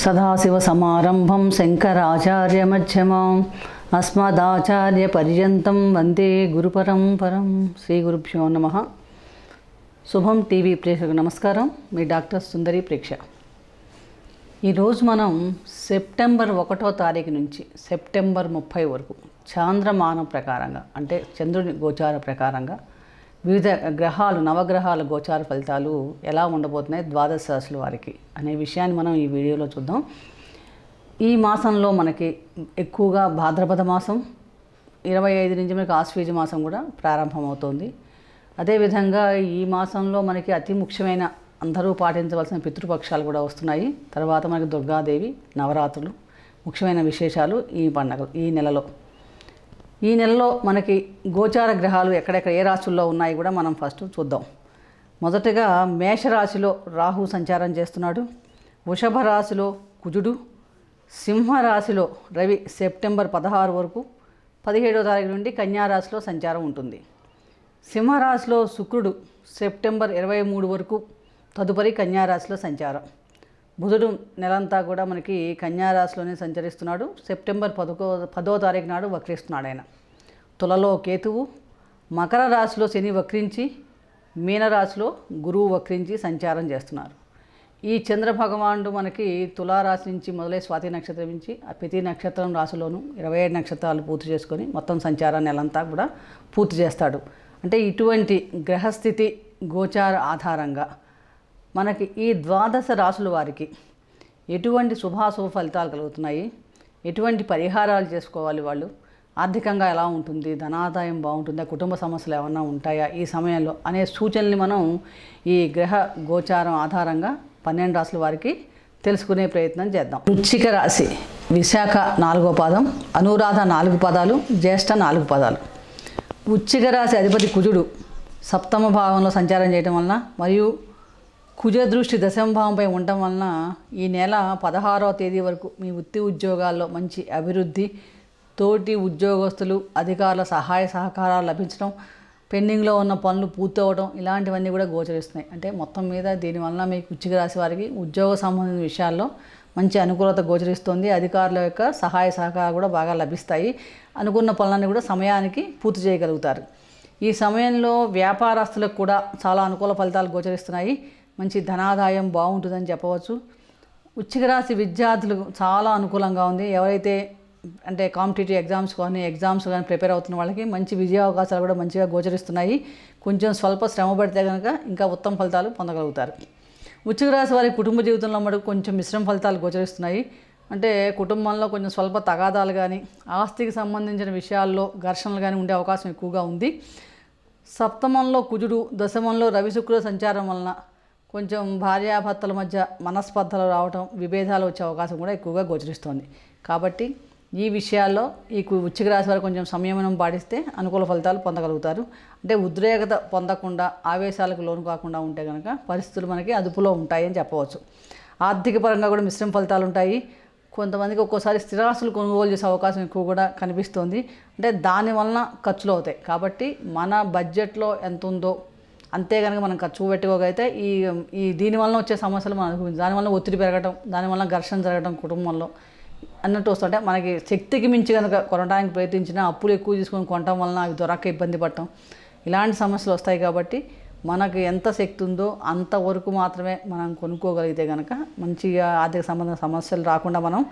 సదాశివ శంకరాచార్య మధ్యమం అస్మదాచార్య పర్యంతం వందే గురుపరంపరం శ్రీ గురుభ్యో నమ శుభం టీవీ ప్రేక్షకు నమస్కారం మీ డాక్టర్ సుందరి ప్రేక్ష ఈరోజు మనం సెప్టెంబర్ ఒకటో తారీఖు నుంచి సెప్టెంబర్ ముప్పై వరకు చాంద్రమానం ప్రకారంగా అంటే చంద్రుని గోచార ప్రకారంగా వివిధ గ్రహాలు నవగ్రహాల గోచార ఫలితాలు ఎలా ఉండబోతున్నాయి ద్వాదశ రాశుల వారికి అనే విషయాన్ని మనం ఈ వీడియోలో చూద్దాం ఈ మాసంలో మనకి ఎక్కువగా భాద్రపద మాసం ఇరవై ఐదు నుంచి మనకి ఆశ్వీజ మాసం కూడా ప్రారంభమవుతోంది అదేవిధంగా ఈ మాసంలో మనకి అతి ముఖ్యమైన అందరూ పాటించవలసిన పితృపక్షాలు కూడా వస్తున్నాయి తర్వాత మనకి దుర్గాదేవి నవరాత్రులు ముఖ్యమైన విశేషాలు ఈ పండగ ఈ నెలలో ఈ నెలలో మనకి గోచార గ్రహాలు ఎక్కడెక్కడ ఏ రాశుల్లో ఉన్నాయి కూడా మనం ఫస్ట్ చూద్దాం మొదటగా మేషరాశిలో రాహు సంచారం చేస్తున్నాడు వృషభ రాశిలో కుజుడు సింహరాశిలో రవి సెప్టెంబర్ పదహారు వరకు పదిహేడో తారీఖు నుండి కన్యారాశిలో సంచారం ఉంటుంది సింహరాశిలో శుక్రుడు సెప్టెంబర్ ఇరవై మూడు వరకు తదుపరి కన్యారాశిలో సంచారం బుధుడు నెలంతా కూడా మనకి కన్యారాశిలోనే సంచరిస్తున్నాడు సెప్టెంబర్ పదకో పదో తారీఖు నాడు వక్రిస్తున్నాడు ఆయన తులలో కేతువు మకర రాశిలో శని వక్రించి మీనరాశిలో గురువు వక్రించి సంచారం చేస్తున్నారు ఈ చంద్ర భగవానుడు మనకి తులారాశి నుంచి మొదలై స్వాతి నక్షత్రం నుంచి ప్రతి నక్షత్రం రాశిలోను ఇరవై ఏడు నక్షత్రాలు పూర్తి చేసుకొని మొత్తం సంచారాన్ని నెలంతా కూడా పూర్తి చేస్తాడు అంటే ఇటువంటి గ్రహస్థితి గోచార ఆధారంగా మనకి ఈ ద్వాదశ రాసుల వారికి ఎటువంటి శుభాశుభ ఫలితాలు కలుగుతున్నాయి ఎటువంటి పరిహారాలు చేసుకోవాలి వాళ్ళు ఆర్థికంగా ఎలా ఉంటుంది ధనాదాయం బాగుంటుందా కుటుంబ సమస్యలు ఏమన్నా ఉంటాయా ఈ సమయంలో అనే సూచనల్ని మనం ఈ గ్రహ గోచారం ఆధారంగా పన్నెండు రాసుల వారికి తెలుసుకునే ప్రయత్నం చేద్దాం వృచ్చిక రాశి విశాఖ నాలుగో పాదం అనురాధ నాలుగు పదాలు జ్యేష్ఠ నాలుగు పదాలు వృచ్చిక రాశి అధిపతి కుజుడు సప్తమ భావంలో సంచారం చేయడం వలన మరియు కుజ దృష్టి దశమభావంపై ఉండటం వలన ఈ నెల పదహారవ తేదీ వరకు మీ వృత్తి ఉద్యోగాల్లో మంచి అభివృద్ధి తోటి ఉద్యోగస్తులు అధికారుల సహాయ సహకారాలు లభించడం పెండింగ్లో ఉన్న పనులు పూర్తవడం ఇలాంటివన్నీ కూడా గోచరిస్తున్నాయి అంటే మొత్తం మీద దీనివల్ల మీకు ఉచ్చిక రాశి వారికి ఉద్యోగ సంబంధించిన విషయాల్లో మంచి అనుకూలత గోచరిస్తుంది అధికారుల యొక్క సహాయ సహకారాలు కూడా బాగా లభిస్తాయి అనుకున్న పనులన్నీ కూడా సమయానికి పూర్తి చేయగలుగుతారు ఈ సమయంలో వ్యాపారస్తులకు కూడా చాలా అనుకూల ఫలితాలు గోచరిస్తున్నాయి మంచి ధనాదాయం బాగుంటుందని చెప్పవచ్చు ఉచ్చిక రాశి విద్యార్థులకు చాలా అనుకూలంగా ఉంది ఎవరైతే అంటే కాంపిటేటివ్ ఎగ్జామ్స్ కానీ ఎగ్జామ్స్ కానీ ప్రిపేర్ అవుతున్న వాళ్ళకి మంచి విజయ అవకాశాలు కూడా మంచిగా గోచరిస్తున్నాయి కొంచెం స్వల్ప శ్రమ పడితే కనుక ఇంకా ఉత్తమ ఫలితాలు పొందగలుగుతారు వృచ్చిక రాశి వారి కుటుంబ జీవితంలో మటుకు కొంచెం మిశ్రమ ఫలితాలు గోచరిస్తున్నాయి అంటే కుటుంబంలో కొంచెం స్వల్ప తగాదాలు కానీ ఆస్తికి సంబంధించిన విషయాల్లో ఘర్షణలు కానీ ఉండే అవకాశం ఎక్కువగా ఉంది సప్తమంలో కుజుడు దశమంలో రవి శుక్ర సంచారం వలన కొంచెం భార్యాభర్తల మధ్య మనస్పర్ధలు రావటం విభేదాలు వచ్చే అవకాశం కూడా ఎక్కువగా గోచరిస్తోంది కాబట్టి ఈ విషయాల్లో ఈ ఉచ్చిక రాశి వారు కొంచెం సంయమనం పాటిస్తే అనుకూల ఫలితాలు పొందగలుగుతారు అంటే ఉద్రేకత పొందకుండా ఆవేశాలకు లోను కాకుండా ఉంటే కనుక పరిస్థితులు మనకి అదుపులో ఉంటాయని చెప్పవచ్చు ఆర్థిక పరంగా కూడా మిశ్రమ ఫలితాలు ఉంటాయి కొంతమందికి ఒక్కోసారి స్థిరాస్తులు కొనుగోలు చేసే అవకాశం ఎక్కువ కూడా కనిపిస్తుంది అంటే దాని వలన ఖర్చులు అవుతాయి కాబట్టి మన బడ్జెట్లో ఎంత ఉందో అంతే కనుక మనం ఖర్చు పెట్టుకోగలిగితే ఈ ఈ దీనివల్ల వచ్చే సమస్యలు మనం అనుభవించాం దానివల్ల ఒత్తిడి పెరగడం దానివల్ల ఘర్షణ జరగడం కుటుంబంలో అన్నట్టు వస్తుంటే మనకి శక్తికి మించి కనుక కొనడానికి ప్రయత్నించినా అప్పులు ఎక్కువ తీసుకొని కొనటం వలన అవి దొరక ఇబ్బంది పడటం ఇలాంటి సమస్యలు వస్తాయి కాబట్టి మనకు ఎంత శక్తి ఉందో అంతవరకు మాత్రమే మనం కొనుక్కోగలిగితే కనుక మంచిగా ఆర్థిక సంబంధ సమస్యలు రాకుండా మనం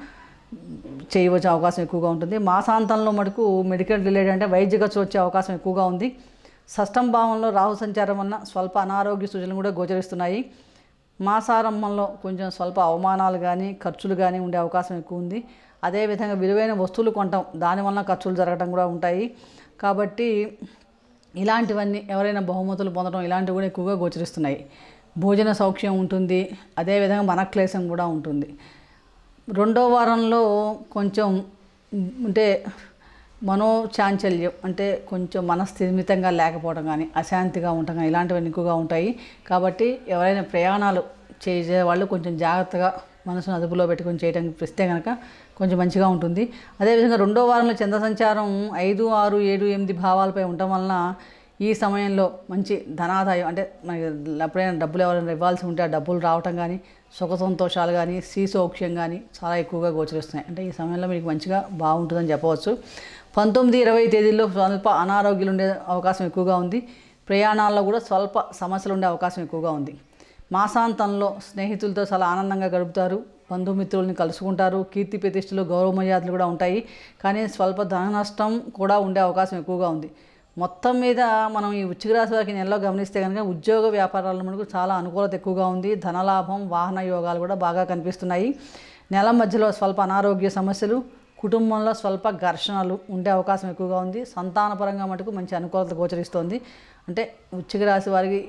చేయవచ్చే అవకాశం ఎక్కువగా ఉంటుంది మాసాంతంలో మటుకు మెడికల్ రిలేటెడ్ అంటే వైద్య ఖర్చు వచ్చే అవకాశం ఎక్కువగా ఉంది సష్టం భావంలో రాహు సంచారం వలన స్వల్ప అనారోగ్య సూచనలు కూడా గోచరిస్తున్నాయి మాసారంభంలో కొంచెం స్వల్ప అవమానాలు కానీ ఖర్చులు కానీ ఉండే అవకాశం ఎక్కువ ఉంది అదేవిధంగా విలువైన వస్తువులు కొనటం దానివల్ల ఖర్చులు జరగడం కూడా ఉంటాయి కాబట్టి ఇలాంటివన్నీ ఎవరైనా బహుమతులు పొందడం ఇలాంటివి కూడా ఎక్కువగా గోచరిస్తున్నాయి భోజన సౌఖ్యం ఉంటుంది అదేవిధంగా క్లేశం కూడా ఉంటుంది రెండో వారంలో కొంచెం అంటే మనోచాంచల్యం అంటే కొంచెం మనస్థిమితంగా లేకపోవడం కానీ అశాంతిగా ఉండటం కానీ ఇలాంటివన్నీ ఎక్కువగా ఉంటాయి కాబట్టి ఎవరైనా ప్రయాణాలు చేసే వాళ్ళు కొంచెం జాగ్రత్తగా మనసును అదుపులో పెట్టుకొని చేయడం ఇస్తే కనుక కొంచెం మంచిగా ఉంటుంది అదేవిధంగా రెండో వారంలో చంద్ర సంచారం ఐదు ఆరు ఏడు ఎనిమిది భావాలపై ఉండటం వలన ఈ సమయంలో మంచి ధనాదాయం అంటే మనకి ఎప్పుడైనా డబ్బులు ఎవరైనా ఇవ్వాల్సి ఉంటే ఆ డబ్బులు రావటం కానీ సుఖ సంతోషాలు కానీ సౌక్ష్యం కానీ చాలా ఎక్కువగా గోచరిస్తున్నాయి అంటే ఈ సమయంలో మీకు మంచిగా బాగుంటుందని చెప్పవచ్చు పంతొమ్మిది ఇరవై తేదీల్లో స్వల్ప అనారోగ్యాలు ఉండే అవకాశం ఎక్కువగా ఉంది ప్రయాణాల్లో కూడా స్వల్ప సమస్యలు ఉండే అవకాశం ఎక్కువగా ఉంది మాసాంతంలో స్నేహితులతో చాలా ఆనందంగా గడుపుతారు బంధుమిత్రుల్ని కలుసుకుంటారు కీర్తి ప్రతిష్టలు గౌరవ మర్యాదలు కూడా ఉంటాయి కానీ స్వల్ప ధన నష్టం కూడా ఉండే అవకాశం ఎక్కువగా ఉంది మొత్తం మీద మనం ఈ వృచ్చిక రాశి వారికి నెలలో గమనిస్తే కనుక ఉద్యోగ వ్యాపారాల మనకు చాలా అనుకూలత ఎక్కువగా ఉంది ధనలాభం వాహన యోగాలు కూడా బాగా కనిపిస్తున్నాయి నెల మధ్యలో స్వల్ప అనారోగ్య సమస్యలు కుటుంబంలో స్వల్ప ఘర్షణలు ఉండే అవకాశం ఎక్కువగా ఉంది సంతానపరంగా మటుకు మంచి అనుకూలత గోచరిస్తోంది అంటే వృచ్చిక రాశి వారికి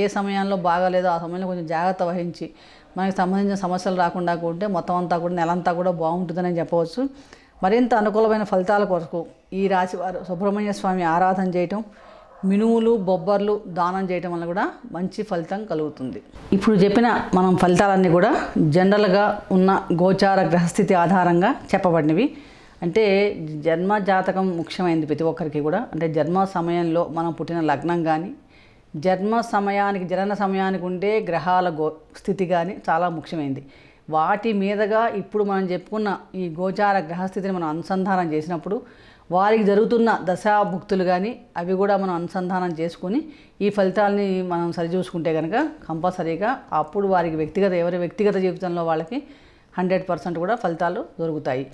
ఏ సమయంలో బాగాలేదో ఆ సమయంలో కొంచెం జాగ్రత్త వహించి మనకి సంబంధించిన సమస్యలు రాకుండా ఉంటే మొత్తం అంతా కూడా నెలంతా కూడా బాగుంటుందని చెప్పవచ్చు మరింత అనుకూలమైన ఫలితాల కొరకు ఈ రాశి వారు సుబ్రహ్మణ్య స్వామి ఆరాధన చేయటం మినువులు బొబ్బర్లు దానం చేయటం వల్ల కూడా మంచి ఫలితం కలుగుతుంది ఇప్పుడు చెప్పిన మనం ఫలితాలన్నీ కూడా జనరల్గా ఉన్న గోచార గ్రహస్థితి ఆధారంగా చెప్పబడినవి అంటే జన్మ జాతకం ముఖ్యమైనది ప్రతి ఒక్కరికి కూడా అంటే జన్మ సమయంలో మనం పుట్టిన లగ్నం కానీ జన్మ సమయానికి జనన సమయానికి ఉండే గ్రహాల గో స్థితి కానీ చాలా ముఖ్యమైనది వాటి మీదగా ఇప్పుడు మనం చెప్పుకున్న ఈ గోచార గ్రహస్థితిని మనం అనుసంధానం చేసినప్పుడు వారికి జరుగుతున్న దశాభుక్తులు కానీ అవి కూడా మనం అనుసంధానం చేసుకుని ఈ ఫలితాలని మనం సరిచూసుకుంటే కనుక కంపల్సరీగా అప్పుడు వారికి వ్యక్తిగత ఎవరి వ్యక్తిగత జీవితంలో వాళ్ళకి హండ్రెడ్ పర్సెంట్ కూడా ఫలితాలు దొరుకుతాయి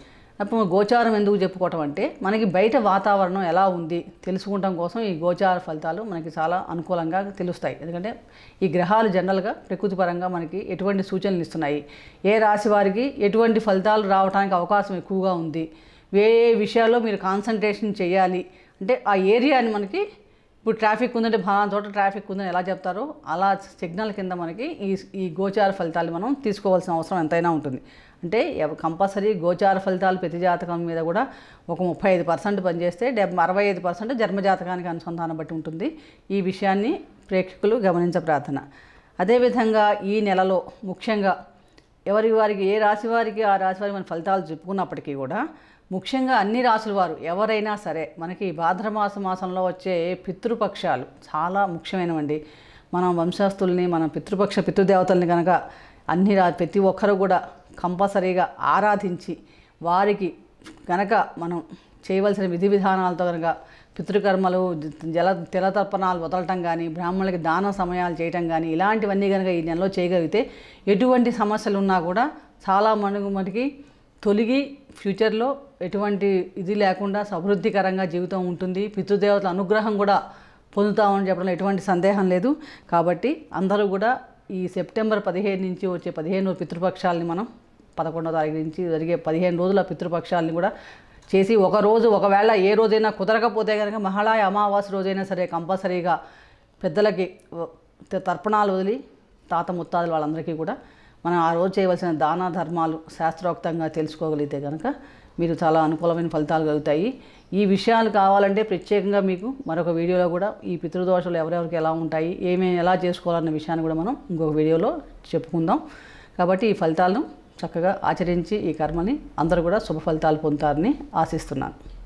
అప్పుడు గోచారం ఎందుకు చెప్పుకోవటం అంటే మనకి బయట వాతావరణం ఎలా ఉంది తెలుసుకోవటం కోసం ఈ గోచార ఫలితాలు మనకి చాలా అనుకూలంగా తెలుస్తాయి ఎందుకంటే ఈ గ్రహాలు జనరల్గా ప్రకృతి పరంగా మనకి ఎటువంటి సూచనలు ఇస్తున్నాయి ఏ రాశి వారికి ఎటువంటి ఫలితాలు రావడానికి అవకాశం ఎక్కువగా ఉంది ఏ విషయాల్లో మీరు కాన్సన్ట్రేషన్ చేయాలి అంటే ఆ ఏరియాని మనకి ఇప్పుడు ట్రాఫిక్ ఉందంటే ఫలానా చోట ట్రాఫిక్ ఉందని ఎలా చెప్తారో అలా సిగ్నల్ కింద మనకి ఈ ఈ గోచార ఫలితాలు మనం తీసుకోవాల్సిన అవసరం ఎంతైనా ఉంటుంది అంటే కంపల్సరీ గోచార ఫలితాలు ప్రతి జాతకం మీద కూడా ఒక ముప్పై ఐదు పర్సెంట్ పనిచేస్తే డెబ్బై అరవై ఐదు పర్సెంట్ జన్మజాతకానికి అనుసంధానం బట్టి ఉంటుంది ఈ విషయాన్ని ప్రేక్షకులు గమనించ ప్రార్థన అదేవిధంగా ఈ నెలలో ముఖ్యంగా ఎవరి వారికి ఏ రాశి వారికి ఆ రాశి వారికి మన ఫలితాలు చెప్పుకున్నప్పటికీ కూడా ముఖ్యంగా అన్ని రాసుల వారు ఎవరైనా సరే మనకి భాద్రమాస మాసంలో వచ్చే పితృపక్షాలు చాలా ముఖ్యమైనవండి మనం వంశస్థుల్ని మన పితృపక్ష పితృదేవతల్ని కనుక అన్ని రా ప్రతి ఒక్కరు కూడా కంపల్సరీగా ఆరాధించి వారికి కనుక మనం చేయవలసిన విధి విధానాలతో కనుక పితృకర్మలు జల తిలతర్పణాలు వదలటం కానీ బ్రాహ్మణులకి దాన సమయాలు చేయటం కానీ ఇలాంటివన్నీ కనుక ఈ నెలలో చేయగలిగితే ఎటువంటి సమస్యలు ఉన్నా కూడా చాలా మనకు మటుకి తొలగి ఫ్యూచర్లో ఎటువంటి ఇది లేకుండా సమృద్ధికరంగా జీవితం ఉంటుంది పితృదేవతల అనుగ్రహం కూడా పొందుతామని చెప్పడంలో ఎటువంటి సందేహం లేదు కాబట్టి అందరూ కూడా ఈ సెప్టెంబర్ పదిహేను నుంచి వచ్చే పదిహేను పితృపక్షాలని మనం పదకొండో తారీఖు నుంచి జరిగే పదిహేను రోజుల పితృపక్షాలని కూడా చేసి ఒకరోజు ఒకవేళ ఏ రోజైనా కుదరకపోతే కనుక మహాళాయ అమావాస్య రోజైనా సరే కంపల్సరీగా పెద్దలకి తర్పణాలు వదిలి తాత ముత్తాదులు వాళ్ళందరికీ కూడా మనం ఆ రోజు చేయవలసిన దాన ధర్మాలు శాస్త్రోక్తంగా తెలుసుకోగలిగితే కనుక మీరు చాలా అనుకూలమైన ఫలితాలు కలుగుతాయి ఈ విషయాలు కావాలంటే ప్రత్యేకంగా మీకు మరొక వీడియోలో కూడా ఈ పితృదోషాలు ఎవరెవరికి ఎలా ఉంటాయి ఏమేమి ఎలా చేసుకోవాలన్న విషయాన్ని కూడా మనం ఇంకొక వీడియోలో చెప్పుకుందాం కాబట్టి ఈ ఫలితాలను చక్కగా ఆచరించి ఈ కర్మని అందరూ కూడా శుభ ఫలితాలు పొందుతారని ఆశిస్తున్నాను